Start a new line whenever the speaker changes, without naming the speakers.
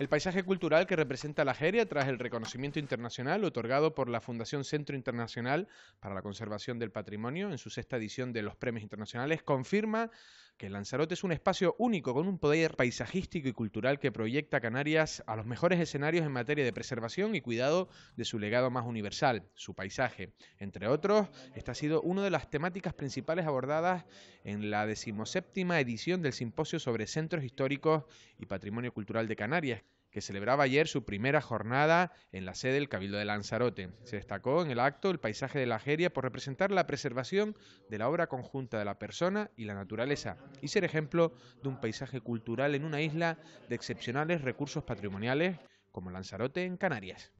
El paisaje cultural que representa la Jeria tras el reconocimiento internacional otorgado por la Fundación Centro Internacional para la Conservación del Patrimonio en su sexta edición de los premios internacionales confirma que Lanzarote es un espacio único con un poder paisajístico y cultural que proyecta a Canarias a los mejores escenarios en materia de preservación y cuidado de su legado más universal, su paisaje. Entre otros, esta ha sido una de las temáticas principales abordadas en la decimoséptima edición del Simposio sobre Centros Históricos y Patrimonio Cultural de Canarias, que celebraba ayer su primera jornada en la sede del Cabildo de Lanzarote. Se destacó en el acto el paisaje de la Jeria por representar la preservación de la obra conjunta de la persona y la naturaleza y ser ejemplo de un paisaje cultural en una isla de excepcionales recursos patrimoniales como Lanzarote en Canarias.